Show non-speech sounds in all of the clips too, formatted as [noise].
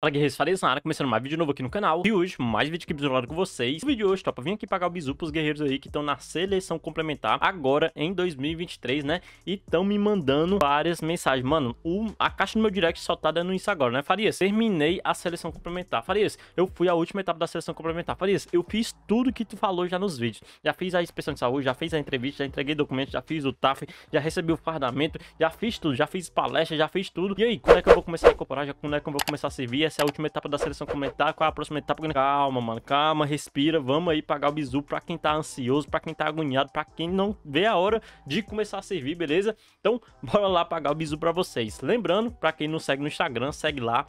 Fala guerreiros, Farias! na área, começando mais vídeo novo aqui no canal E hoje, mais vídeo aqui bitolado com vocês No vídeo de hoje, topa, vim aqui pagar o bizu pros guerreiros aí Que estão na seleção complementar agora em 2023, né E estão me mandando várias mensagens Mano, o, a caixa do meu direct só tá dando isso agora, né Farias, terminei a seleção complementar Farias, eu fui a última etapa da seleção complementar Farias, eu fiz tudo que tu falou já nos vídeos Já fiz a inspeção de saúde, já fiz a entrevista Já entreguei documentos, já fiz o TAF Já recebi o fardamento, já fiz tudo Já fiz palestra, já fiz tudo E aí, quando é que eu vou começar a incorporar? Já, quando é que eu vou começar a servir? essa é a última etapa da seleção comentar, qual é a próxima etapa. Calma, mano, calma, respira, vamos aí pagar o bizu pra quem tá ansioso, pra quem tá agoniado, pra quem não vê a hora de começar a servir, beleza? Então, [laughs] bora lá pagar o bizu pra vocês. Lembrando, pra quem não segue no Instagram, segue lá,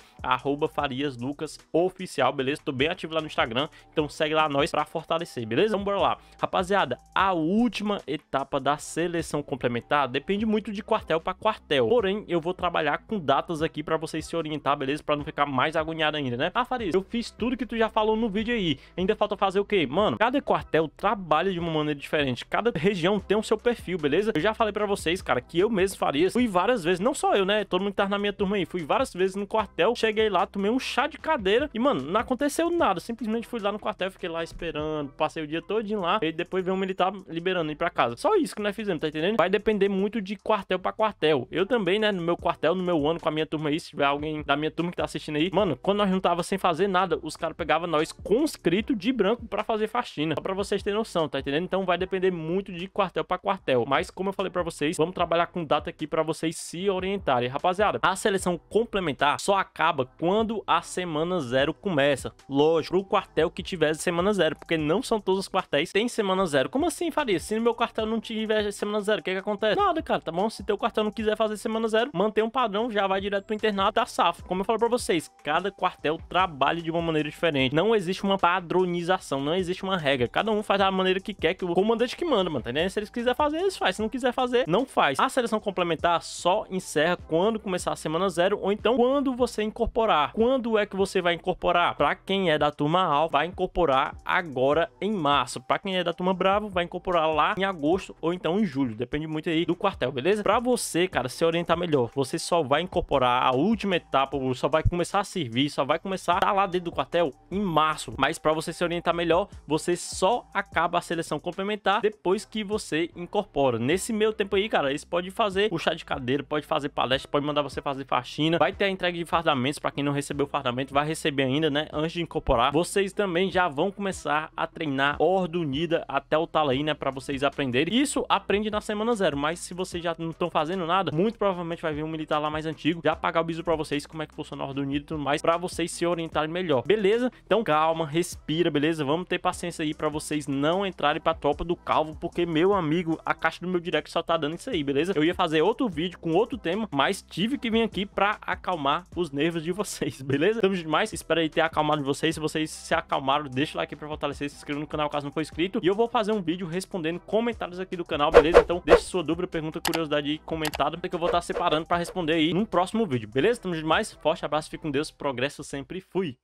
@fariaslucasoficial, beleza? Tô bem ativo lá no Instagram, então segue lá nós pra fortalecer, beleza? Então, bora lá. Rapaziada, a última etapa da seleção complementar depende muito de quartel pra quartel, porém, eu vou trabalhar com datas aqui pra vocês se orientar, beleza? Pra não ficar mais mais agoniado ainda, né? Ah, Fariz, eu fiz tudo que tu já falou no vídeo aí. Ainda falta fazer o quê? Mano, cada quartel trabalha de uma maneira diferente. Cada região tem o seu perfil, beleza? Eu já falei pra vocês, cara, que eu mesmo faria. Fui várias vezes, não só eu, né? Todo mundo que tá na minha turma aí. Fui várias vezes no quartel, cheguei lá, tomei um chá de cadeira e, mano, não aconteceu nada. Simplesmente fui lá no quartel, fiquei lá esperando, passei o dia todinho lá e depois veio um militar liberando ir pra casa. Só isso que nós fizemos, tá entendendo? Vai depender muito de quartel pra quartel. Eu também, né, no meu quartel, no meu ano com a minha turma aí, se tiver alguém da minha turma que tá assistindo aí, Mano, quando nós não tava sem fazer nada, os caras pegavam nós conscrito de branco para fazer faxina. Só pra vocês terem noção, tá entendendo? Então vai depender muito de quartel para quartel. Mas como eu falei para vocês, vamos trabalhar com data aqui para vocês se orientarem. Rapaziada, a seleção complementar só acaba quando a semana zero começa. Lógico, pro quartel que tiver semana zero, porque não são todos os quartéis tem semana zero. Como assim, Faria? Se no meu quartel não tiver semana zero, o que que acontece? Nada, cara, tá bom? Se teu quartel não quiser fazer semana zero, manter um padrão, já vai direto pro internato, tá safo. Como eu falei para vocês, cada quartel trabalhe de uma maneira diferente. Não existe uma padronização, não existe uma regra. Cada um faz da maneira que quer, que o comandante que manda, mano, tá Se eles quiser fazer, eles fazem. Se não quiser fazer, não faz. A seleção complementar só encerra quando começar a semana zero, ou então quando você incorporar. Quando é que você vai incorporar? Pra quem é da turma AL, vai incorporar agora em março. Pra quem é da turma Bravo, vai incorporar lá em agosto ou então em julho. Depende muito aí do quartel, beleza? Pra você, cara, se orientar melhor, você só vai incorporar a última etapa, ou só vai começar a se servir, só vai começar estar tá lá dentro do quartel em março. Mas para você se orientar melhor, você só acaba a seleção complementar depois que você incorpora. Nesse meio tempo aí, cara, eles podem fazer puxar de cadeira, pode fazer palestra, pode mandar você fazer faxina, vai ter a entrega de fardamentos para quem não recebeu o fardamento, vai receber ainda, né, antes de incorporar. Vocês também já vão começar a treinar Horda Unida até o Talaí, né, para vocês aprenderem. Isso aprende na semana zero, mas se vocês já não estão fazendo nada, muito provavelmente vai vir um militar lá mais antigo, já pagar o biso para vocês como é que funciona a Horda Unida e tudo mais mais para vocês se orientarem melhor. Beleza? Então calma, respira, beleza? Vamos ter paciência aí para vocês não entrarem para tropa do calvo, porque meu amigo, a caixa do meu direct só tá dando isso aí, beleza? Eu ia fazer outro vídeo com outro tema, mas tive que vir aqui para acalmar os nervos de vocês, [laughs] beleza? Tamo demais, espero aí ter acalmado vocês. Se vocês se acalmaram, deixa o like para fortalecer, se inscreva no canal caso não for inscrito, e eu vou fazer um vídeo respondendo comentários aqui do canal, beleza? Então deixe sua dúvida, pergunta, curiosidade aí comentada, que eu vou estar tá separando para responder aí num próximo vídeo, beleza? Tamo demais, forte abraço, fique com Deus progresso sempre fui.